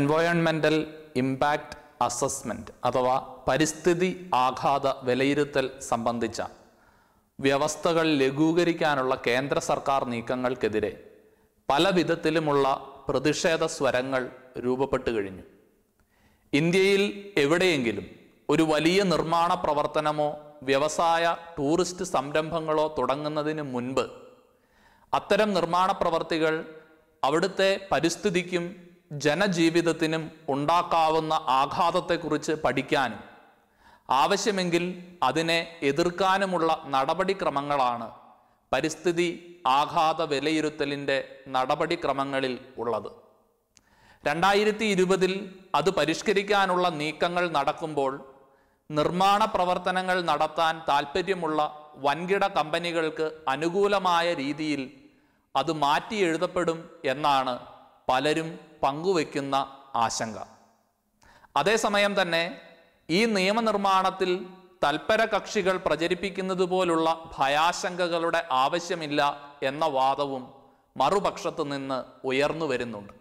എൻവയോൺമെൻ്റൽ impact assessment അഥവാ പരിസ്ഥിതി ആഘാത വിലയിരുത്തൽ സംബന്ധിച്ച വ്യവസ്ഥകൾ ലഘൂകരിക്കാനുള്ള കേന്ദ്ര സർക്കാർ നീക്കങ്ങൾക്കെതിരെ പല വിധത്തിലുമുള്ള പ്രതിഷേധ സ്വരങ്ങൾ രൂപപ്പെട്ടു കഴിഞ്ഞു ഇന്ത്യയിൽ എവിടെയെങ്കിലും ഒരു വലിയ നിർമ്മാണ പ്രവർത്തനമോ വ്യവസായ ടൂറിസ്റ്റ് സംരംഭങ്ങളോ തുടങ്ങുന്നതിന് മുൻപ് അത്തരം നിർമ്മാണ പ്രവർത്തികൾ അവിടുത്തെ പരിസ്ഥിതിക്കും ജനജീവിതത്തിനും ഉണ്ടാക്കാവുന്ന ആഘാതത്തെക്കുറിച്ച് പഠിക്കാനും ആവശ്യമെങ്കിൽ അതിനെ എതിർക്കാനുമുള്ള നടപടിക്രമങ്ങളാണ് പരിസ്ഥിതി ആഘാത വിലയിരുത്തലിൻ്റെ നടപടിക്രമങ്ങളിൽ ഉള്ളത് രണ്ടായിരത്തി ഇരുപതിൽ അത് പരിഷ്കരിക്കാനുള്ള നീക്കങ്ങൾ നടക്കുമ്പോൾ നിർമ്മാണ പ്രവർത്തനങ്ങൾ നടത്താൻ താൽപ്പര്യമുള്ള വൻകിട കമ്പനികൾക്ക് അനുകൂലമായ രീതിയിൽ അത് മാറ്റി എഴുതപ്പെടും എന്നാണ് പലരും പങ്കുവയ്ക്കുന്ന ആശങ്ക അതേസമയം തന്നെ ഈ നിയമനിർമ്മാണത്തിൽ തൽപര കക്ഷികൾ പ്രചരിപ്പിക്കുന്നത് പോലുള്ള ഭയാശങ്കകളുടെ ആവശ്യമില്ല എന്ന വാദവും മറുപക്ഷത്തു നിന്ന് ഉയർന്നു വരുന്നുണ്ട്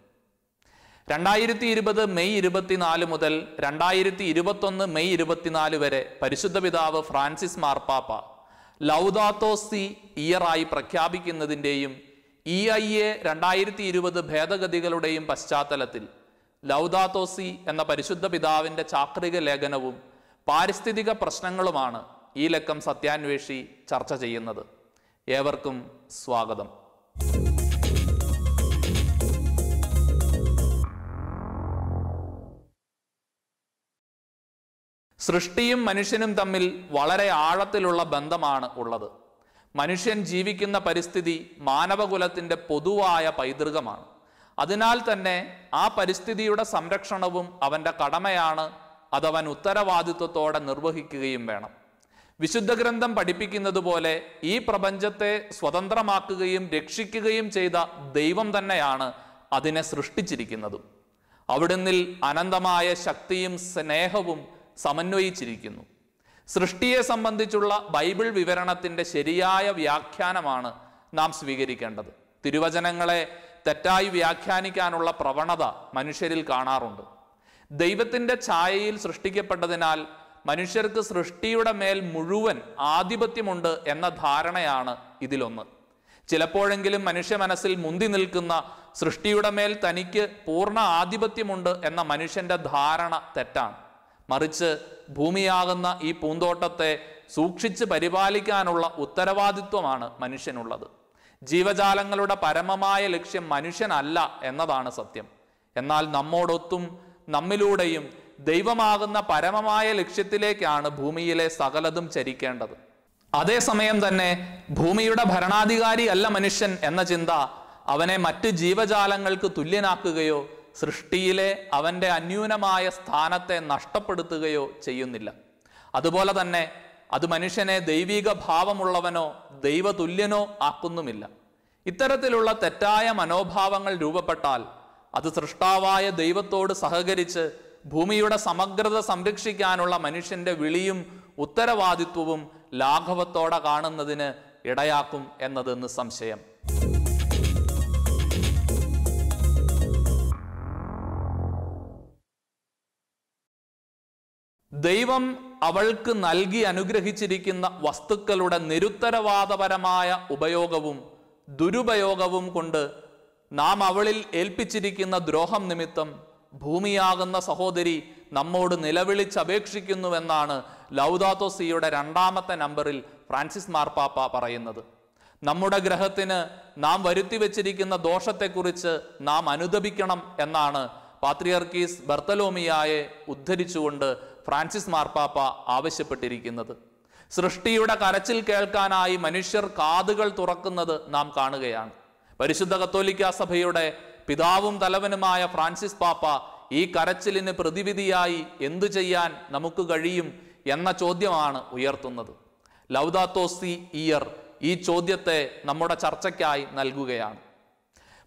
രണ്ടായിരത്തി ഇരുപത് മെയ് ഇരുപത്തിനാല് മുതൽ രണ്ടായിരത്തി ഇരുപത്തൊന്ന് മെയ് ഇരുപത്തിനാല് വരെ പരിശുദ്ധ പിതാവ് ഫ്രാൻസിസ് മാർപ്പാപ്പ ലൗദാത്തോസി ഇയറായി പ്രഖ്യാപിക്കുന്നതിൻ്റെയും ഇ ഐ എ രണ്ടായിരത്തി ഇരുപത് ഭേദഗതികളുടെയും പശ്ചാത്തലത്തിൽ ലൗദാത്തോസി എന്ന പരിശുദ്ധ പിതാവിൻ്റെ ചാക്രിക ലേഖനവും പാരിസ്ഥിതിക പ്രശ്നങ്ങളുമാണ് ഈ ലക്കം സത്യാന്വേഷി ചർച്ച ചെയ്യുന്നത് ഏവർക്കും സ്വാഗതം സൃഷ്ടിയും മനുഷ്യനും തമ്മിൽ വളരെ ആഴത്തിലുള്ള ബന്ധമാണ് ഉള്ളത് മനുഷ്യൻ ജീവിക്കുന്ന പരിസ്ഥിതി മാനവകുലത്തിൻ്റെ പൊതുവായ പൈതൃകമാണ് അതിനാൽ തന്നെ ആ പരിസ്ഥിതിയുടെ സംരക്ഷണവും അവൻ്റെ കടമയാണ് അതവൻ ഉത്തരവാദിത്വത്തോടെ നിർവഹിക്കുകയും വേണം വിശുദ്ധ ഗ്രന്ഥം പഠിപ്പിക്കുന്നത് പോലെ ഈ പ്രപഞ്ചത്തെ സ്വതന്ത്രമാക്കുകയും രക്ഷിക്കുകയും ചെയ്ത ദൈവം തന്നെയാണ് അതിനെ സൃഷ്ടിച്ചിരിക്കുന്നതും അവിടുന്നിൽ അനന്തമായ ശക്തിയും സ്നേഹവും സമന്വയിച്ചിരിക്കുന്നു സൃഷ്ടിയെ സംബന്ധിച്ചുള്ള ബൈബിൾ വിവരണത്തിൻ്റെ ശരിയായ വ്യാഖ്യാനമാണ് നാം സ്വീകരിക്കേണ്ടത് തിരുവചനങ്ങളെ തെറ്റായി വ്യാഖ്യാനിക്കാനുള്ള പ്രവണത മനുഷ്യരിൽ കാണാറുണ്ട് ദൈവത്തിൻ്റെ ഛായയിൽ സൃഷ്ടിക്കപ്പെട്ടതിനാൽ മനുഷ്യർക്ക് സൃഷ്ടിയുടെ മേൽ മുഴുവൻ ആധിപത്യമുണ്ട് എന്ന ധാരണയാണ് ഇതിലൊന്ന് ചിലപ്പോഴെങ്കിലും മനുഷ്യ മനസ്സിൽ മുന്തി നിൽക്കുന്ന സൃഷ്ടിയുടെ മേൽ തനിക്ക് പൂർണ്ണ ആധിപത്യമുണ്ട് എന്ന മനുഷ്യന്റെ ധാരണ തെറ്റാണ് മറിച്ച് ഭൂമിയാകുന്ന ഈ പൂന്തോട്ടത്തെ സൂക്ഷിച്ച് പരിപാലിക്കാനുള്ള ഉത്തരവാദിത്വമാണ് മനുഷ്യനുള്ളത് ജീവജാലങ്ങളുടെ പരമമായ ലക്ഷ്യം മനുഷ്യനല്ല എന്നതാണ് സത്യം എന്നാൽ നമ്മോടൊത്തും നമ്മിലൂടെയും ദൈവമാകുന്ന പരമമായ ലക്ഷ്യത്തിലേക്കാണ് ഭൂമിയിലെ സകലതും ചരിക്കേണ്ടത് അതേസമയം തന്നെ ഭൂമിയുടെ ഭരണാധികാരി അല്ല മനുഷ്യൻ എന്ന ചിന്ത അവനെ മറ്റ് ജീവജാലങ്ങൾക്ക് തുല്യനാക്കുകയോ സൃഷ്ടിയിലെ അവൻ്റെ അന്യൂനമായ സ്ഥാനത്തെ നഷ്ടപ്പെടുത്തുകയോ ചെയ്യുന്നില്ല അതുപോലെ തന്നെ അത് മനുഷ്യനെ ദൈവിക ഭാവമുള്ളവനോ ദൈവതുല്യനോ ആക്കുന്നുമില്ല ഇത്തരത്തിലുള്ള തെറ്റായ മനോഭാവങ്ങൾ രൂപപ്പെട്ടാൽ അത് സൃഷ്ടാവായ ദൈവത്തോട് സഹകരിച്ച് ഭൂമിയുടെ സമഗ്രത സംരക്ഷിക്കാനുള്ള മനുഷ്യന്റെ വിളിയും ഉത്തരവാദിത്വവും ലാഘവത്തോടെ കാണുന്നതിന് ഇടയാക്കും എന്നത് നിസ്സംശയം ദൈവം അവൾക്ക് നൽകി അനുഗ്രഹിച്ചിരിക്കുന്ന വസ്തുക്കളുടെ നിരുത്തരവാദപരമായ ഉപയോഗവും ദുരുപയോഗവും കൊണ്ട് നാം അവളിൽ ഏൽപ്പിച്ചിരിക്കുന്ന ദ്രോഹം നിമിത്തം ഭൂമിയാകുന്ന സഹോദരി നമ്മോട് നിലവിളിച്ചപേക്ഷിക്കുന്നുവെന്നാണ് ലൗദാത്തോസിയുടെ രണ്ടാമത്തെ നമ്പറിൽ ഫ്രാൻസിസ് മാർപ്പാപ്പ പറയുന്നത് നമ്മുടെ ഗ്രഹത്തിന് നാം വരുത്തി വച്ചിരിക്കുന്ന ദോഷത്തെക്കുറിച്ച് നാം അനുദപിക്കണം എന്നാണ് പാത്രിയർക്കീസ് ബർത്തലോമിയായെ ഉദ്ധരിച്ചുകൊണ്ട് ഫ്രാൻസിസ് മാർപ്പാപ്പ ആവശ്യപ്പെട്ടിരിക്കുന്നത് സൃഷ്ടിയുടെ കരച്ചിൽ കേൾക്കാനായി മനുഷ്യർ കാതുകൾ തുറക്കുന്നത് നാം കാണുകയാണ് പരിശുദ്ധ കത്തോലിക്ക സഭയുടെ പിതാവും തലവനുമായ ഫ്രാൻസിസ് പാപ്പ ഈ കരച്ചിലിന് പ്രതിവിധിയായി എന്തു ചെയ്യാൻ നമുക്ക് കഴിയും എന്ന ചോദ്യമാണ് ഉയർത്തുന്നത് ലൗദാത്തോസ്തി ഇയർ ഈ ചോദ്യത്തെ നമ്മുടെ ചർച്ചയ്ക്കായി നൽകുകയാണ്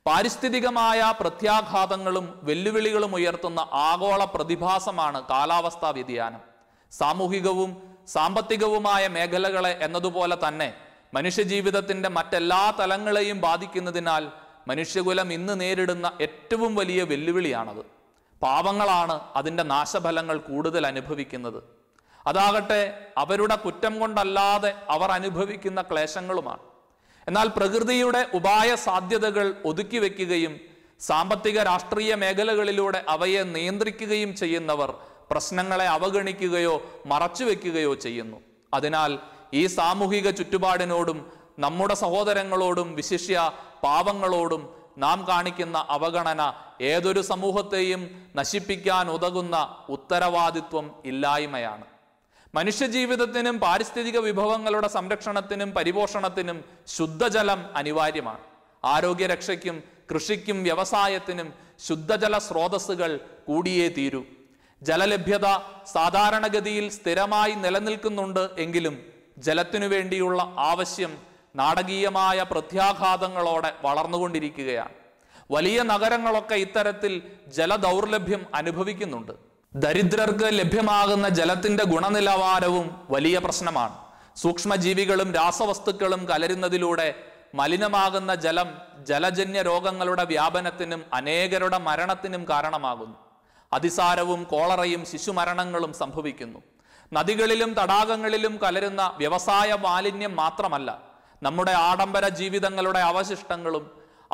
പാരിസ്ഥിതികമായ പ്രത്യാഘാതങ്ങളും വെല്ലുവിളികളും ഉയർത്തുന്ന ആഗോള പ്രതിഭാസമാണ് കാലാവസ്ഥാ വ്യതിയാനം സാമൂഹികവും സാമ്പത്തികവുമായ മേഖലകളെ എന്നതുപോലെ തന്നെ മനുഷ്യജീവിതത്തിൻ്റെ മറ്റെല്ലാ തലങ്ങളെയും ബാധിക്കുന്നതിനാൽ മനുഷ്യകുലം ഇന്ന് നേരിടുന്ന ഏറ്റവും വലിയ വെല്ലുവിളിയാണത് പാവങ്ങളാണ് അതിൻ്റെ നാശഫലങ്ങൾ കൂടുതൽ അനുഭവിക്കുന്നത് അതാകട്ടെ അവരുടെ കുറ്റം കൊണ്ടല്ലാതെ അവർ അനുഭവിക്കുന്ന ക്ലേശങ്ങളുമാണ് എന്നാൽ പ്രകൃതിയുടെ ഉപായ സാധ്യതകൾ ഒതുക്കി വെക്കുകയും സാമ്പത്തിക രാഷ്ട്രീയ മേഖലകളിലൂടെ അവയെ നിയന്ത്രിക്കുകയും ചെയ്യുന്നവർ പ്രശ്നങ്ങളെ അവഗണിക്കുകയോ മറച്ചു വെക്കുകയോ ചെയ്യുന്നു അതിനാൽ ഈ സാമൂഹിക ചുറ്റുപാടിനോടും നമ്മുടെ സഹോദരങ്ങളോടും വിശിഷ്യ പാവങ്ങളോടും നാം കാണിക്കുന്ന അവഗണന ഏതൊരു സമൂഹത്തെയും നശിപ്പിക്കാൻ ഉതകുന്ന ഉത്തരവാദിത്വം ഇല്ലായ്മയാണ് മനുഷ്യജീവിതത്തിനും പാരിസ്ഥിതിക വിഭവങ്ങളുടെ സംരക്ഷണത്തിനും പരിപോഷണത്തിനും ശുദ്ധജലം അനിവാര്യമാണ് ആരോഗ്യരക്ഷയ്ക്കും കൃഷിക്കും വ്യവസായത്തിനും ശുദ്ധജല സ്രോതസ്സുകൾ കൂടിയേ തീരൂ ജലലഭ്യത സാധാരണഗതിയിൽ സ്ഥിരമായി നിലനിൽക്കുന്നുണ്ട് എങ്കിലും ജലത്തിനു വേണ്ടിയുള്ള ആവശ്യം നാടകീയമായ പ്രത്യാഘാതങ്ങളോടെ വളർന്നുകൊണ്ടിരിക്കുകയാണ് വലിയ നഗരങ്ങളൊക്കെ ഇത്തരത്തിൽ ജലദൗർലഭ്യം അനുഭവിക്കുന്നുണ്ട് ദരിദ്രർക്ക് ലഭ്യമാകുന്ന ജലത്തിന്റെ ഗുണനിലവാരവും വലിയ പ്രശ്നമാണ് സൂക്ഷ്മജീവികളും രാസവസ്തുക്കളും കലരുന്നതിലൂടെ മലിനമാകുന്ന ജലം ജലജന്യ രോഗങ്ങളുടെ വ്യാപനത്തിനും അനേകരുടെ മരണത്തിനും കാരണമാകുന്നു അതിസാരവും കോളറയും ശിശുമരണങ്ങളും സംഭവിക്കുന്നു നദികളിലും തടാകങ്ങളിലും കലരുന്ന വ്യവസായ മാലിന്യം മാത്രമല്ല നമ്മുടെ ആഡംബര ജീവിതങ്ങളുടെ അവശിഷ്ടങ്ങളും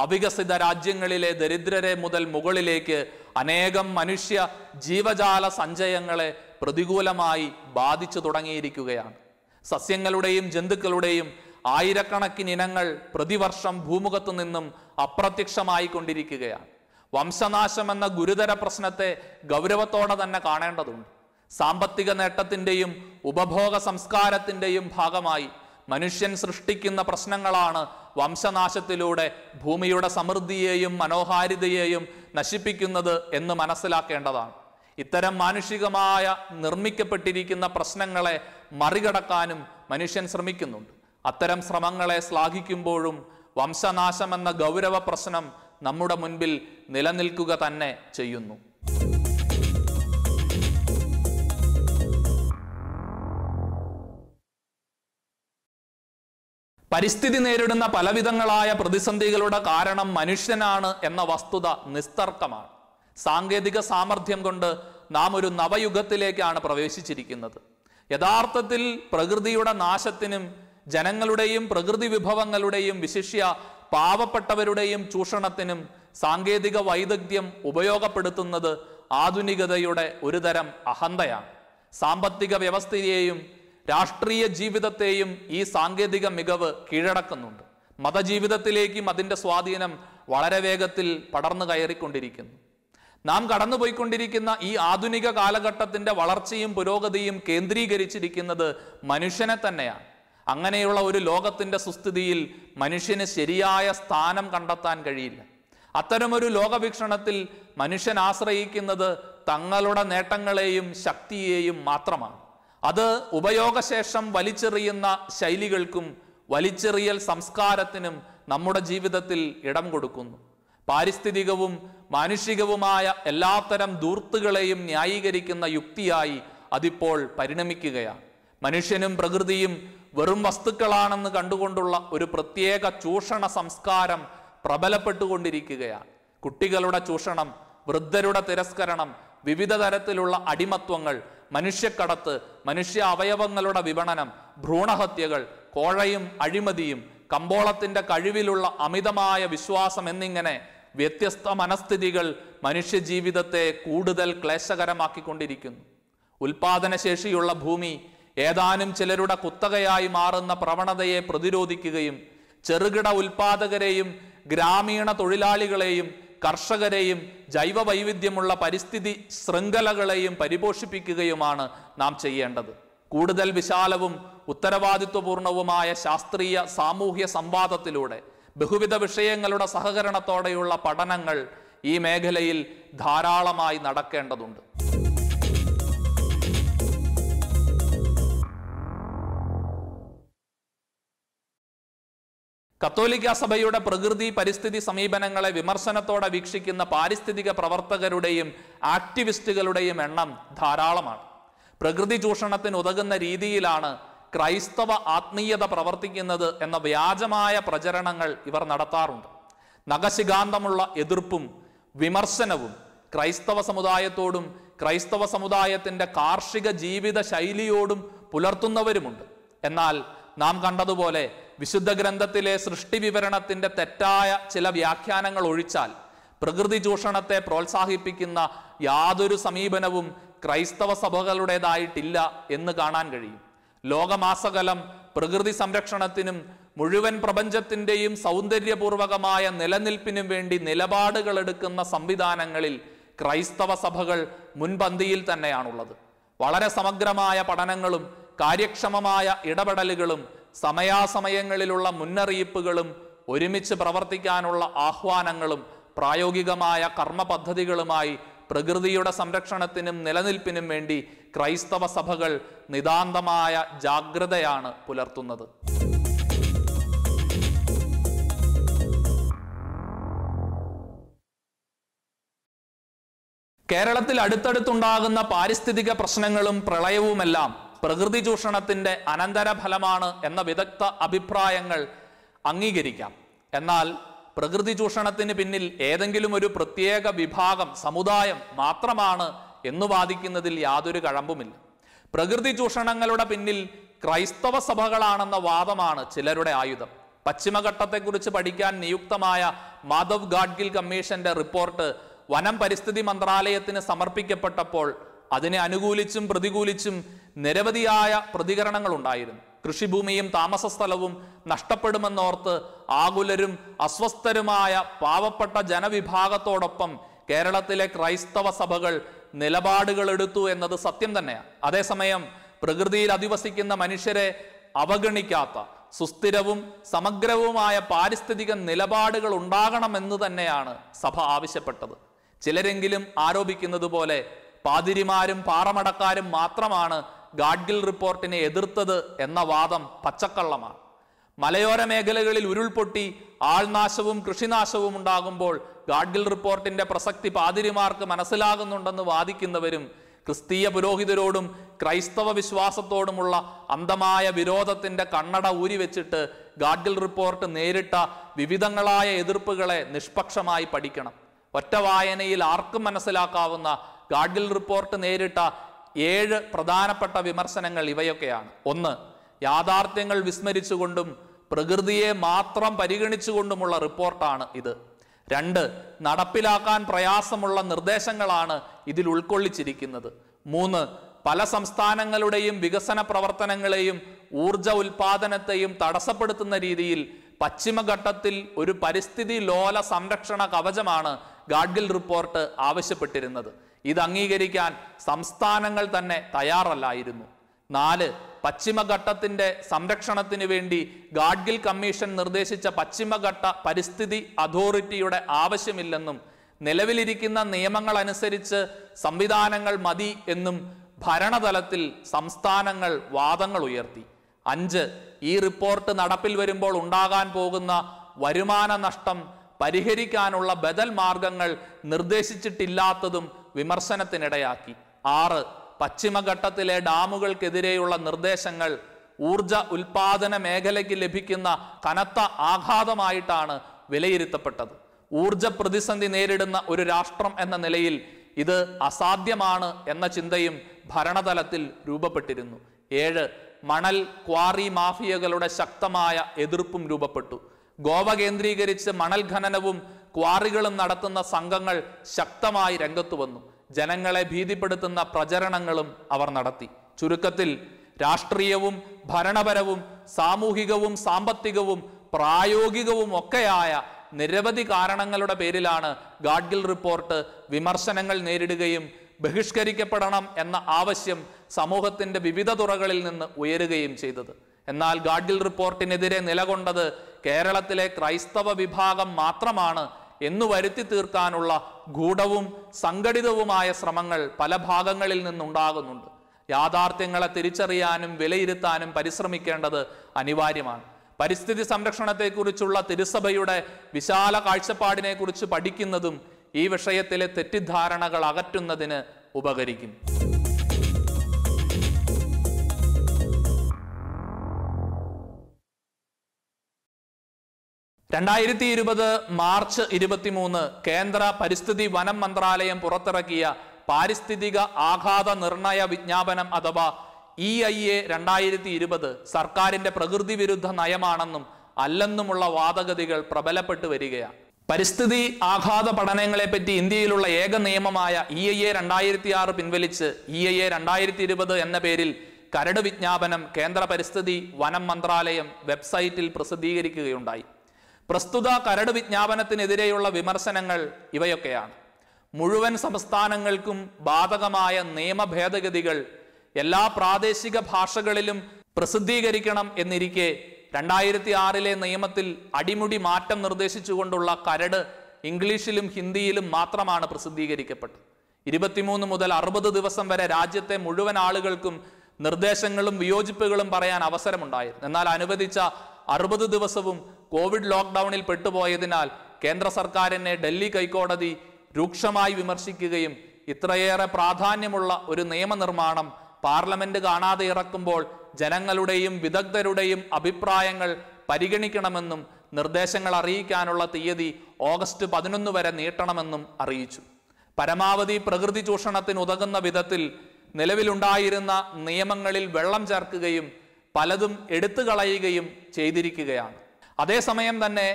അവികസിത രാജ്യങ്ങളിലെ ദരിദ്രരെ മുതൽ മുകളിലേക്ക് അനേകം മനുഷ്യ ജീവജാല സഞ്ചയങ്ങളെ പ്രതികൂലമായി ബാധിച്ചു തുടങ്ങിയിരിക്കുകയാണ് സസ്യങ്ങളുടെയും ജന്തുക്കളുടെയും ആയിരക്കണക്കിന് ഇനങ്ങൾ പ്രതിവർഷം ഭൂമുഖത്തു നിന്നും അപ്രത്യക്ഷമായി കൊണ്ടിരിക്കുകയാണ് വംശനാശം എന്ന ഗുരുതര പ്രശ്നത്തെ ഗൗരവത്തോടെ തന്നെ കാണേണ്ടതുണ്ട് സാമ്പത്തിക നേട്ടത്തിൻ്റെയും ഉപഭോഗ സംസ്കാരത്തിൻ്റെയും ഭാഗമായി മനുഷ്യൻ സൃഷ്ടിക്കുന്ന പ്രശ്നങ്ങളാണ് വംശനാശത്തിലൂടെ ഭൂമിയുടെ സമൃദ്ധിയെയും മനോഹാരിതയെയും നശിപ്പിക്കുന്നത് എന്ന് മനസ്സിലാക്കേണ്ടതാണ് ഇത്തരം മാനുഷികമായ നിർമ്മിക്കപ്പെട്ടിരിക്കുന്ന പ്രശ്നങ്ങളെ മറികടക്കാനും മനുഷ്യൻ ശ്രമിക്കുന്നുണ്ട് അത്തരം ശ്രമങ്ങളെ ശ്ലാഘിക്കുമ്പോഴും വംശനാശമെന്ന ഗൗരവ പ്രശ്നം നമ്മുടെ മുൻപിൽ നിലനിൽക്കുക തന്നെ ചെയ്യുന്നു പരിസ്ഥിതി നേരിടുന്ന പലവിധങ്ങളായ പ്രതിസന്ധികളുടെ കാരണം മനുഷ്യനാണ് എന്ന വസ്തുത നിസ്തർക്കമാണ് സാങ്കേതിക സാമർഥ്യം കൊണ്ട് നാം ഒരു നവയുഗത്തിലേക്കാണ് പ്രവേശിച്ചിരിക്കുന്നത് യഥാർത്ഥത്തിൽ പ്രകൃതിയുടെ നാശത്തിനും ജനങ്ങളുടെയും പ്രകൃതി വിഭവങ്ങളുടെയും വിശിഷ്യ പാവപ്പെട്ടവരുടെയും ചൂഷണത്തിനും സാങ്കേതിക വൈദഗ്ധ്യം ഉപയോഗപ്പെടുത്തുന്നത് ആധുനികതയുടെ ഒരുതരം അഹന്തയാണ് സാമ്പത്തിക വ്യവസ്ഥയെയും രാഷ്ട്രീയ ജീവിതത്തെയും ഈ സാങ്കേതിക മികവ് കീഴടക്കുന്നുണ്ട് മതജീവിതത്തിലേക്കും അതിൻ്റെ സ്വാധീനം വളരെ വേഗത്തിൽ പടർന്നു കയറിക്കൊണ്ടിരിക്കുന്നു നാം കടന്നുപോയിക്കൊണ്ടിരിക്കുന്ന ഈ ആധുനിക കാലഘട്ടത്തിൻ്റെ വളർച്ചയും പുരോഗതിയും കേന്ദ്രീകരിച്ചിരിക്കുന്നത് മനുഷ്യനെ തന്നെയാണ് അങ്ങനെയുള്ള ഒരു ലോകത്തിൻ്റെ സുസ്ഥിതിയിൽ മനുഷ്യന് ശരിയായ സ്ഥാനം കണ്ടെത്താൻ കഴിയില്ല അത്തരമൊരു ലോകവീക്ഷണത്തിൽ മനുഷ്യൻ ആശ്രയിക്കുന്നത് തങ്ങളുടെ നേട്ടങ്ങളെയും ശക്തിയെയും മാത്രമാണ് അത് ഉപയോഗശേഷം വലിച്ചെറിയുന്ന ശൈലികൾക്കും വലിച്ചെറിയൽ സംസ്കാരത്തിനും നമ്മുടെ ജീവിതത്തിൽ ഇടം കൊടുക്കുന്നു പാരിസ്ഥിതികവും മാനുഷികവുമായ എല്ലാത്തരം ദൂർത്തുകളെയും ന്യായീകരിക്കുന്ന യുക്തിയായി അതിപ്പോൾ പരിണമിക്കുകയാണ് മനുഷ്യനും പ്രകൃതിയും വെറും വസ്തുക്കളാണെന്ന് കണ്ടുകൊണ്ടുള്ള ഒരു പ്രത്യേക ചൂഷണ സംസ്കാരം പ്രബലപ്പെട്ടുകൊണ്ടിരിക്കുകയാണ് കുട്ടികളുടെ ചൂഷണം വൃദ്ധരുടെ തിരസ്കരണം വിവിധ തരത്തിലുള്ള അടിമത്വങ്ങൾ മനുഷ്യക്കടത്ത് മനുഷ്യ അവയവങ്ങളുടെ വിപണനം ഭ്രൂണഹത്യകൾ കോഴയും അഴിമതിയും കമ്പോളത്തിന്റെ കഴിവിലുള്ള അമിതമായ വിശ്വാസം എന്നിങ്ങനെ വ്യത്യസ്ത മനസ്ഥിതികൾ മനുഷ്യജീവിതത്തെ കൂടുതൽ ക്ലേശകരമാക്കിക്കൊണ്ടിരിക്കുന്നു ഉൽപാദനശേഷിയുള്ള ഭൂമി ഏതാനും ചിലരുടെ കുത്തകയായി മാറുന്ന പ്രവണതയെ പ്രതിരോധിക്കുകയും ചെറുകിട ഉൽപാദകരെയും ഗ്രാമീണ തൊഴിലാളികളെയും കർഷകരെയും ജൈവ വൈവിധ്യമുള്ള പരിസ്ഥിതി ശൃംഖലകളെയും പരിപോഷിപ്പിക്കുകയുമാണ് നാം ചെയ്യേണ്ടത് കൂടുതൽ വിശാലവും ഉത്തരവാദിത്വപൂർണവുമായ ശാസ്ത്രീയ സാമൂഹ്യ സംവാദത്തിലൂടെ ബഹുവിധ വിഷയങ്ങളുടെ സഹകരണത്തോടെയുള്ള പഠനങ്ങൾ ഈ മേഖലയിൽ ധാരാളമായി നടക്കേണ്ടതുണ്ട് കത്തോലിക്ക സഭയുടെ പ്രകൃതി പരിസ്ഥിതി സമീപനങ്ങളെ വിമർശനത്തോടെ വീക്ഷിക്കുന്ന പാരിസ്ഥിതിക പ്രവർത്തകരുടെയും ആക്ടിവിസ്റ്റുകളുടെയും എണ്ണം ധാരാളമാണ് പ്രകൃതി ചൂഷണത്തിന് ഉതകുന്ന രീതിയിലാണ് ക്രൈസ്തവ ആത്മീയത പ്രവർത്തിക്കുന്നത് എന്ന വ്യാജമായ പ്രചരണങ്ങൾ ഇവർ നടത്താറുണ്ട് നഖശികാന്തമുള്ള എതിർപ്പും വിമർശനവും ക്രൈസ്തവ സമുദായത്തോടും ക്രൈസ്തവ സമുദായത്തിൻ്റെ കാർഷിക ജീവിത ശൈലിയോടും പുലർത്തുന്നവരുമുണ്ട് എന്നാൽ നാം കണ്ടതുപോലെ വിശുദ്ധ ഗ്രന്ഥത്തിലെ സൃഷ്ടി വിവരണത്തിന്റെ തെറ്റായ ചില വ്യാഖ്യാനങ്ങൾ ഒഴിച്ചാൽ പ്രകൃതി ചൂഷണത്തെ പ്രോത്സാഹിപ്പിക്കുന്ന യാതൊരു സമീപനവും ക്രൈസ്തവ സഭകളുടേതായിട്ടില്ല എന്ന് കാണാൻ കഴിയും ലോകമാസകലം പ്രകൃതി സംരക്ഷണത്തിനും മുഴുവൻ പ്രപഞ്ചത്തിൻ്റെയും സൗന്ദര്യപൂർവകമായ നിലനിൽപ്പിനും വേണ്ടി നിലപാടുകൾ എടുക്കുന്ന സംവിധാനങ്ങളിൽ ക്രൈസ്തവ സഭകൾ മുൻപന്തിയിൽ തന്നെയാണുള്ളത് വളരെ സമഗ്രമായ പഠനങ്ങളും കാര്യക്ഷമമായ ഇടപെടലുകളും സമയാസമയങ്ങളിലുള്ള മുന്നറിയിപ്പുകളും ഒരുമിച്ച് പ്രവർത്തിക്കാനുള്ള ആഹ്വാനങ്ങളും പ്രായോഗികമായ കർമ്മ പദ്ധതികളുമായി പ്രകൃതിയുടെ സംരക്ഷണത്തിനും നിലനിൽപ്പിനും വേണ്ടി ക്രൈസ്തവ സഭകൾ നിതാന്തമായ ജാഗ്രതയാണ് പുലർത്തുന്നത് കേരളത്തിൽ അടുത്തടുത്തുണ്ടാകുന്ന പാരിസ്ഥിതിക പ്രശ്നങ്ങളും പ്രളയവുമെല്ലാം പ്രകൃതി ചൂഷണത്തിന്റെ അനന്തരഫലമാണ് എന്ന വിദഗ്ധ അഭിപ്രായങ്ങൾ അംഗീകരിക്കാം എന്നാൽ പ്രകൃതി ചൂഷണത്തിന് പിന്നിൽ ഏതെങ്കിലും ഒരു പ്രത്യേക വിഭാഗം സമുദായം മാത്രമാണ് എന്ന് വാദിക്കുന്നതിൽ യാതൊരു കഴമ്പുമില്ല പ്രകൃതി ചൂഷണങ്ങളുടെ പിന്നിൽ ക്രൈസ്തവ സഭകളാണെന്ന വാദമാണ് ചിലരുടെ ആയുധം പശ്ചിമഘട്ടത്തെക്കുറിച്ച് പഠിക്കാൻ നിയുക്തമായ മാധവ് ഗാഡ്ഗിൽ കമ്മീഷന്റെ റിപ്പോർട്ട് വനം പരിസ്ഥിതി മന്ത്രാലയത്തിന് സമർപ്പിക്കപ്പെട്ടപ്പോൾ അതിനെ അനുകൂലിച്ചും പ്രതികൂലിച്ചും നിരവധിയായ പ്രതികരണങ്ങൾ ഉണ്ടായിരുന്നു കൃഷിഭൂമിയും താമസ സ്ഥലവും നഷ്ടപ്പെടുമെന്നോർത്ത് ആകുലരും അസ്വസ്ഥരുമായ പാവപ്പെട്ട ജനവിഭാഗത്തോടൊപ്പം കേരളത്തിലെ ക്രൈസ്തവ സഭകൾ നിലപാടുകൾ എടുത്തു എന്നത് സത്യം തന്നെയാണ് അതേസമയം പ്രകൃതിയിൽ അധിവസിക്കുന്ന മനുഷ്യരെ അവഗണിക്കാത്ത സുസ്ഥിരവും സമഗ്രവുമായ പാരിസ്ഥിതിക നിലപാടുകൾ ഉണ്ടാകണമെന്ന് തന്നെയാണ് സഭ ആവശ്യപ്പെട്ടത് ചിലരെങ്കിലും ആരോപിക്കുന്നത് പോലെ പാതിരിമാരും പാറമടക്കാരും മാത്രമാണ് ഗാഡ്ഗിൽ റിപ്പോർട്ടിനെ എതിർത്തത് എന്ന വാദം പച്ചക്കള്ളമാണ് മലയോര മേഖലകളിൽ ഉരുൾപൊട്ടി ആൾനാശവും കൃഷിനാശവും ഉണ്ടാകുമ്പോൾ ഗാഡ്ഗിൽ റിപ്പോർട്ടിന്റെ പ്രസക്തി പാതിരിമാർക്ക് മനസ്സിലാകുന്നുണ്ടെന്ന് വാദിക്കുന്നവരും ക്രിസ്തീയ പുരോഹിതരോടും ക്രൈസ്തവ വിശ്വാസത്തോടുമുള്ള അന്ധമായ വിരോധത്തിന്റെ കണ്ണട ഊരിവെച്ചിട്ട് ഗാഡ്ഗിൽ റിപ്പോർട്ട് നേരിട്ട വിവിധങ്ങളായ എതിർപ്പുകളെ നിഷ്പക്ഷമായി പഠിക്കണം ഒറ്റ വായനയിൽ ആർക്കും മനസ്സിലാക്കാവുന്ന ഗാഡ്ഗിൽ റിപ്പോർട്ട് നേരിട്ട ഏഴ് പ്രധാനപ്പെട്ട വിമർശനങ്ങൾ ഇവയൊക്കെയാണ് ഒന്ന് യാഥാർത്ഥ്യങ്ങൾ വിസ്മരിച്ചുകൊണ്ടും പ്രകൃതിയെ മാത്രം പരിഗണിച്ചുകൊണ്ടുമുള്ള റിപ്പോർട്ടാണ് ഇത് രണ്ട് നടപ്പിലാക്കാൻ പ്രയാസമുള്ള നിർദ്ദേശങ്ങളാണ് ഇതിൽ ഉൾക്കൊള്ളിച്ചിരിക്കുന്നത് മൂന്ന് പല സംസ്ഥാനങ്ങളുടെയും വികസന പ്രവർത്തനങ്ങളെയും ഊർജ ഉൽപാദനത്തെയും തടസ്സപ്പെടുത്തുന്ന രീതിയിൽ പശ്ചിമഘട്ടത്തിൽ ഒരു പരിസ്ഥിതി ലോല സംരക്ഷണ കവചമാണ് ഗാഡ്ഗിൽ റിപ്പോർട്ട് ആവശ്യപ്പെട്ടിരുന്നത് ഇത് അംഗീകരിക്കാൻ സംസ്ഥാനങ്ങൾ തന്നെ തയ്യാറല്ലായിരുന്നു നാല് പശ്ചിമഘട്ടത്തിന്റെ സംരക്ഷണത്തിന് വേണ്ടി ഗാഡ്ഗിൽ കമ്മീഷൻ നിർദ്ദേശിച്ച പശ്ചിമഘട്ട പരിസ്ഥിതി അതോറിറ്റിയുടെ ആവശ്യമില്ലെന്നും നിലവിലിരിക്കുന്ന നിയമങ്ങൾ അനുസരിച്ച് സംവിധാനങ്ങൾ മതി എന്നും ഭരണതലത്തിൽ സംസ്ഥാനങ്ങൾ വാദങ്ങൾ ഉയർത്തി അഞ്ച് ഈ റിപ്പോർട്ട് നടപ്പിൽ വരുമ്പോൾ ഉണ്ടാകാൻ പോകുന്ന വരുമാന നഷ്ടം പരിഹരിക്കാനുള്ള ബദൽ മാർഗങ്ങൾ നിർദ്ദേശിച്ചിട്ടില്ലാത്തതും വിമർശനത്തിനിടയാക്കി ആറ് പശ്ചിമഘട്ടത്തിലെ ഡാമുകൾക്കെതിരെയുള്ള നിർദ്ദേശങ്ങൾ ഊർജ ഉൽപാദന മേഖലയ്ക്ക് ലഭിക്കുന്ന കനത്ത ആഘാതമായിട്ടാണ് വിലയിരുത്തപ്പെട്ടത് ഊർജ പ്രതിസന്ധി നേരിടുന്ന ഒരു രാഷ്ട്രം എന്ന നിലയിൽ ഇത് അസാധ്യമാണ് എന്ന ചിന്തയും ഭരണതലത്തിൽ രൂപപ്പെട്ടിരുന്നു ഏഴ് മണൽ ക്വാറി മാഫിയകളുടെ ശക്തമായ എതിർപ്പും രൂപപ്പെട്ടു ഗോവ കേന്ദ്രീകരിച്ച് മണൽ ഖനനവും ക്വാറികളും നടത്തുന്ന സംഘങ്ങൾ ശക്തമായി രംഗത്തു വന്നു ജനങ്ങളെ ഭീതിപ്പെടുത്തുന്ന പ്രചരണങ്ങളും അവർ നടത്തി ചുരുക്കത്തിൽ രാഷ്ട്രീയവും ഭരണപരവും സാമൂഹികവും സാമ്പത്തികവും പ്രായോഗികവും ഒക്കെയായ നിരവധി കാരണങ്ങളുടെ പേരിലാണ് ഗാഡ്ഗിൽ റിപ്പോർട്ട് വിമർശനങ്ങൾ നേരിടുകയും ബഹിഷ്കരിക്കപ്പെടണം എന്ന ആവശ്യം സമൂഹത്തിന്റെ വിവിധ തുറകളിൽ നിന്ന് ഉയരുകയും ചെയ്തത് എന്നാൽ ഗാഡ്ഗിൽ റിപ്പോർട്ടിനെതിരെ നിലകൊണ്ടത് കേരളത്തിലെ ക്രൈസ്തവ വിഭാഗം മാത്രമാണ് എന്നു വരുത്തി തീർക്കാനുള്ള ഗൂഢവും സംഘടിതവുമായ ശ്രമങ്ങൾ പല ഭാഗങ്ങളിൽ നിന്നുണ്ടാകുന്നുണ്ട് യാഥാർത്ഥ്യങ്ങളെ തിരിച്ചറിയാനും വിലയിരുത്താനും പരിശ്രമിക്കേണ്ടത് അനിവാര്യമാണ് പരിസ്ഥിതി സംരക്ഷണത്തെക്കുറിച്ചുള്ള തിരുസഭയുടെ വിശാല കാഴ്ചപ്പാടിനെക്കുറിച്ച് പഠിക്കുന്നതും ഈ വിഷയത്തിലെ തെറ്റിദ്ധാരണകൾ അകറ്റുന്നതിന് ഉപകരിക്കും രണ്ടായിരത്തി ഇരുപത് മാർച്ച് ഇരുപത്തിമൂന്ന് കേന്ദ്ര പരിസ്ഥിതി വനം മന്ത്രാലയം പുറത്തിറക്കിയ പാരിസ്ഥിതിക ആഘാത നിർണയ വിജ്ഞാപനം അഥവാ ഇ ഐ എ രണ്ടായിരത്തി ഇരുപത് സർക്കാരിന്റെ പ്രകൃതി വിരുദ്ധ നയമാണെന്നും അല്ലെന്നുമുള്ള വാദഗതികൾ പ്രബലപ്പെട്ടു വരികയാണ് പരിസ്ഥിതി ആഘാത പഠനങ്ങളെപ്പറ്റി ഇന്ത്യയിലുള്ള ഏക നിയമമായ ഇ ഐ എ രണ്ടായിരത്തി ആറ് പിൻവലിച്ച് ഇ ഐ എ രണ്ടായിരത്തി ഇരുപത് എന്ന പേരിൽ കരട് വിജ്ഞാപനം കേന്ദ്ര പരിസ്ഥിതി വനം മന്ത്രാലയം വെബ്സൈറ്റിൽ പ്രസിദ്ധീകരിക്കുകയുണ്ടായി പ്രസ്തുത കരട് വിജ്ഞാപനത്തിനെതിരെയുള്ള വിമർശനങ്ങൾ ഇവയൊക്കെയാണ് മുഴുവൻ സംസ്ഥാനങ്ങൾക്കും ബാധകമായ നിയമ ഭേദഗതികൾ എല്ലാ പ്രാദേശിക ഭാഷകളിലും പ്രസിദ്ധീകരിക്കണം എന്നിരിക്കെ രണ്ടായിരത്തി ആറിലെ നിയമത്തിൽ അടിമുടി മാറ്റം നിർദ്ദേശിച്ചുകൊണ്ടുള്ള കരട് ഇംഗ്ലീഷിലും ഹിന്ദിയിലും മാത്രമാണ് പ്രസിദ്ധീകരിക്കപ്പെട്ടത് ഇരുപത്തിമൂന്ന് മുതൽ അറുപത് ദിവസം വരെ രാജ്യത്തെ മുഴുവൻ ആളുകൾക്കും നിർദ്ദേശങ്ങളും വിയോജിപ്പുകളും പറയാൻ അവസരമുണ്ടായിരുന്നു എന്നാൽ അനുവദിച്ച അറുപത് ദിവസവും കോവിഡ് ലോക്ക്ഡൌണിൽ പെട്ടുപോയതിനാൽ കേന്ദ്ര സർക്കാരിനെ ഡൽഹി കൈക്കോടതി രൂക്ഷമായി വിമർശിക്കുകയും ഇത്രയേറെ പ്രാധാന്യമുള്ള ഒരു നിയമനിർമ്മാണം പാർലമെന്റ് കാണാതെ ഇറക്കുമ്പോൾ ജനങ്ങളുടെയും വിദഗ്ധരുടെയും അഭിപ്രായങ്ങൾ പരിഗണിക്കണമെന്നും നിർദ്ദേശങ്ങൾ അറിയിക്കാനുള്ള തീയതി ഓഗസ്റ്റ് പതിനൊന്ന് വരെ നീട്ടണമെന്നും അറിയിച്ചു പരമാവധി പ്രകൃതി ചൂഷണത്തിന് ഉതകുന്ന വിധത്തിൽ നിലവിലുണ്ടായിരുന്ന നിയമങ്ങളിൽ വെള്ളം ചേർക്കുകയും പലതും എടുത്തു കളയുകയും ചെയ്തിരിക്കുകയാണ് അതേസമയം തന്നെ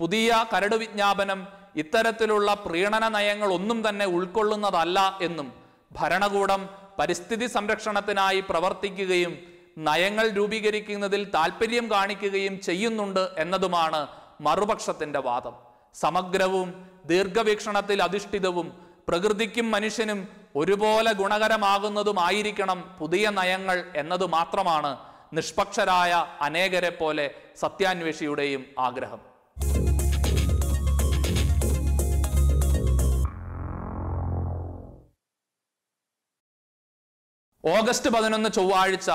പുതിയ കരട് വിജ്ഞാപനം ഇത്തരത്തിലുള്ള പ്രീണന നയങ്ങൾ ഒന്നും തന്നെ ഉൾക്കൊള്ളുന്നതല്ല എന്നും ഭരണകൂടം പരിസ്ഥിതി സംരക്ഷണത്തിനായി പ്രവർത്തിക്കുകയും നയങ്ങൾ രൂപീകരിക്കുന്നതിൽ താല്പര്യം കാണിക്കുകയും ചെയ്യുന്നുണ്ട് എന്നതുമാണ് മറുപക്ഷത്തിന്റെ വാദം സമഗ്രവും ദീർഘവീക്ഷണത്തിൽ അധിഷ്ഠിതവും പ്രകൃതിക്കും മനുഷ്യനും ഒരുപോലെ ഗുണകരമാകുന്നതുമായിരിക്കണം പുതിയ നയങ്ങൾ എന്നത് മാത്രമാണ് നിഷ്പക്ഷരായ അനേകരെ പോലെ സത്യാന്വേഷിയുടെയും ആഗ്രഹം ഓഗസ്റ്റ് പതിനൊന്ന് ചൊവ്വാഴ്ച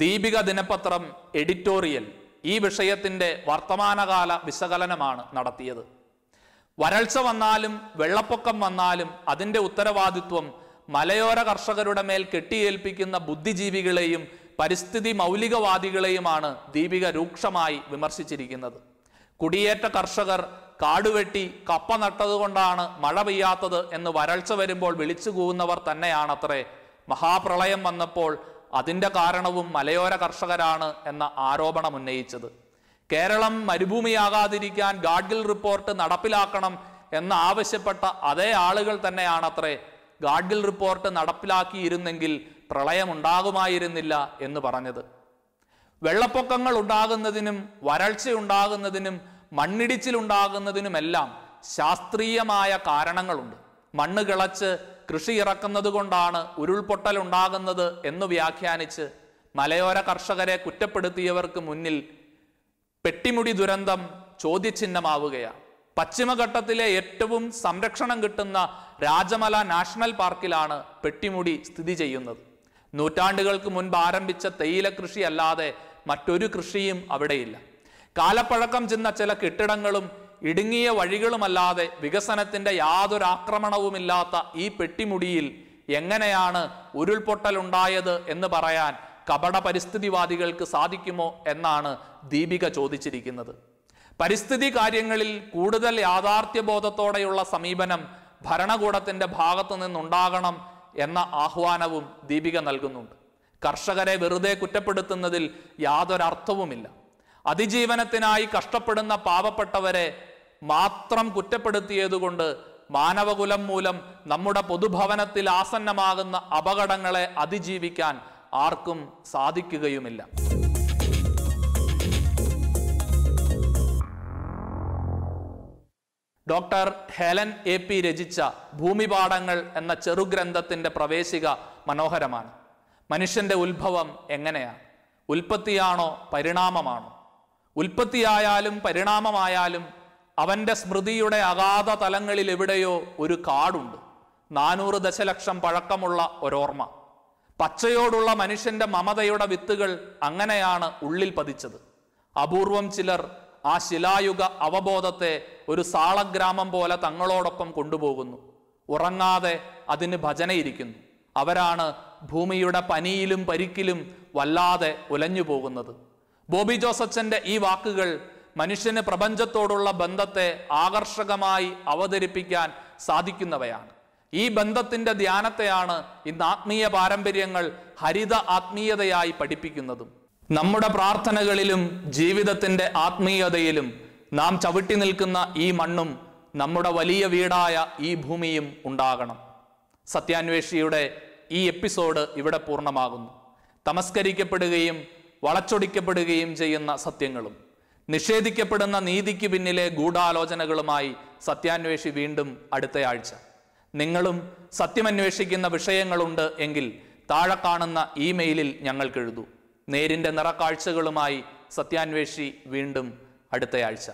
ദീപിക ദിനപത്രം എഡിറ്റോറിയൽ ഈ വിഷയത്തിന്റെ വർത്തമാനകാല വിശകലനമാണ് നടത്തിയത് വരൾച്ച വന്നാലും വെള്ളപ്പൊക്കം വന്നാലും അതിന്റെ ഉത്തരവാദിത്വം മലയോര കർഷകരുടെ മേൽ കെട്ടിയേൽപ്പിക്കുന്ന ബുദ്ധിജീവികളെയും പരിസ്ഥിതി മൗലികവാദികളെയുമാണ് ദീപിക രൂക്ഷമായി വിമർശിച്ചിരിക്കുന്നത് കുടിയേറ്റ കർഷകർ കാടുവെട്ടി കപ്പ നട്ടതുകൊണ്ടാണ് മഴ പെയ്യാത്തത് എന്ന് വരൾച്ച വരുമ്പോൾ വിളിച്ചു കൂവുന്നവർ തന്നെയാണത്രേ മഹാപ്രളയം വന്നപ്പോൾ അതിൻ്റെ കാരണവും മലയോര കർഷകരാണ് എന്ന ആരോപണം ഉന്നയിച്ചത് കേരളം മരുഭൂമിയാകാതിരിക്കാൻ ഗാഡ്ഗിൽ റിപ്പോർട്ട് നടപ്പിലാക്കണം എന്ന് ആവശ്യപ്പെട്ട അതേ ആളുകൾ തന്നെയാണത്രേ ഗാഡ്ഗിൽ റിപ്പോർട്ട് നടപ്പിലാക്കിയിരുന്നെങ്കിൽ പ്രളയമുണ്ടാകുമായിരുന്നില്ല എന്ന് പറഞ്ഞത് വെള്ളപ്പൊക്കങ്ങൾ ഉണ്ടാകുന്നതിനും ഉണ്ടാകുന്നതിനും മണ്ണിടിച്ചിലുണ്ടാകുന്നതിനുമെല്ലാം ശാസ്ത്രീയമായ കാരണങ്ങളുണ്ട് മണ്ണ് കിളച്ച് കൃഷി ഇറക്കുന്നത് കൊണ്ടാണ് ഉരുൾപൊട്ടൽ ഉണ്ടാകുന്നത് എന്ന് വ്യാഖ്യാനിച്ച് മലയോര കർഷകരെ കുറ്റപ്പെടുത്തിയവർക്ക് മുന്നിൽ പെട്ടിമുടി ദുരന്തം ചോദ്യചിഹ്നമാവുകയാണ് പശ്ചിമഘട്ടത്തിലെ ഏറ്റവും സംരക്ഷണം കിട്ടുന്ന രാജമല നാഷണൽ പാർക്കിലാണ് പെട്ടിമുടി സ്ഥിതി ചെയ്യുന്നത് നൂറ്റാണ്ടുകൾക്ക് മുൻപ് ആരംഭിച്ച തേയില കൃഷി അല്ലാതെ മറ്റൊരു കൃഷിയും അവിടെയില്ല കാലപ്പഴക്കം ചെന്ന ചില കെട്ടിടങ്ങളും ഇടുങ്ങിയ വഴികളുമല്ലാതെ വികസനത്തിന്റെ യാതൊരു ആക്രമണവുമില്ലാത്ത ഈ പെട്ടിമുടിയിൽ എങ്ങനെയാണ് ഉണ്ടായത് എന്ന് പറയാൻ കപട പരിസ്ഥിതിവാദികൾക്ക് സാധിക്കുമോ എന്നാണ് ദീപിക ചോദിച്ചിരിക്കുന്നത് പരിസ്ഥിതി കാര്യങ്ങളിൽ കൂടുതൽ യാഥാർത്ഥ്യബോധത്തോടെയുള്ള സമീപനം ഭരണകൂടത്തിന്റെ ഭാഗത്തു നിന്നുണ്ടാകണം എന്ന ആഹ്വാനവും ദീപിക നൽകുന്നുണ്ട് കർഷകരെ വെറുതെ കുറ്റപ്പെടുത്തുന്നതിൽ യാതൊരർത്ഥവുമില്ല അതിജീവനത്തിനായി കഷ്ടപ്പെടുന്ന പാവപ്പെട്ടവരെ മാത്രം കുറ്റപ്പെടുത്തിയതുകൊണ്ട് മാനവകുലം മൂലം നമ്മുടെ പൊതുഭവനത്തിൽ ആസന്നമാകുന്ന അപകടങ്ങളെ അതിജീവിക്കാൻ ആർക്കും സാധിക്കുകയുമില്ല ഡോക്ടർ ഹെലൻ എ പി രചിച്ച ഭൂമിപാഠങ്ങൾ എന്ന ചെറുഗ്രന്ഥത്തിൻ്റെ പ്രവേശിക മനോഹരമാണ് മനുഷ്യന്റെ ഉത്ഭവം എങ്ങനെയാണ് ഉൽപ്പത്തിയാണോ പരിണാമമാണോ ഉൽപ്പത്തിയായാലും പരിണാമമായാലും അവന്റെ സ്മൃതിയുടെ അഗാധ തലങ്ങളിൽ എവിടെയോ ഒരു കാടുണ്ട് നാനൂറ് ദശലക്ഷം പഴക്കമുള്ള ഒരോർമ്മ പച്ചയോടുള്ള മനുഷ്യന്റെ മമതയുടെ വിത്തുകൾ അങ്ങനെയാണ് ഉള്ളിൽ പതിച്ചത് അപൂർവം ചിലർ ആ ശിലായുഗ അവബോധത്തെ ഒരു സാളഗ്രാമം പോലെ തങ്ങളോടൊപ്പം കൊണ്ടുപോകുന്നു ഉറങ്ങാതെ അതിന് ഭജനയിരിക്കുന്നു അവരാണ് ഭൂമിയുടെ പനിയിലും പരിക്കിലും വല്ലാതെ ഉലഞ്ഞു പോകുന്നത് ബോബി ജോസച്ചന്റെ ഈ വാക്കുകൾ മനുഷ്യന് പ്രപഞ്ചത്തോടുള്ള ബന്ധത്തെ ആകർഷകമായി അവതരിപ്പിക്കാൻ സാധിക്കുന്നവയാണ് ഈ ബന്ധത്തിന്റെ ധ്യാനത്തെയാണ് ഇന്ന് ആത്മീയ പാരമ്പര്യങ്ങൾ ഹരിത ആത്മീയതയായി പഠിപ്പിക്കുന്നതും നമ്മുടെ പ്രാർത്ഥനകളിലും ജീവിതത്തിൻ്റെ ആത്മീയതയിലും നാം ചവിട്ടി നിൽക്കുന്ന ഈ മണ്ണും നമ്മുടെ വലിയ വീടായ ഈ ഭൂമിയും ഉണ്ടാകണം സത്യാന്വേഷിയുടെ ഈ എപ്പിസോഡ് ഇവിടെ പൂർണ്ണമാകുന്നു തമസ്കരിക്കപ്പെടുകയും വളച്ചൊടിക്കപ്പെടുകയും ചെയ്യുന്ന സത്യങ്ങളും നിഷേധിക്കപ്പെടുന്ന നീതിക്ക് പിന്നിലെ ഗൂഢാലോചനകളുമായി സത്യാന്വേഷി വീണ്ടും അടുത്തയാഴ്ച നിങ്ങളും സത്യമന്വേഷിക്കുന്ന വിഷയങ്ങളുണ്ട് എങ്കിൽ താഴെ കാണുന്ന ഇമെയിലിൽ ഞങ്ങൾക്ക് എഴുതൂ നേരിൻ്റെ നിറക്കാഴ്ചകളുമായി സത്യാന്വേഷി വീണ്ടും അടുത്തയാഴ്ച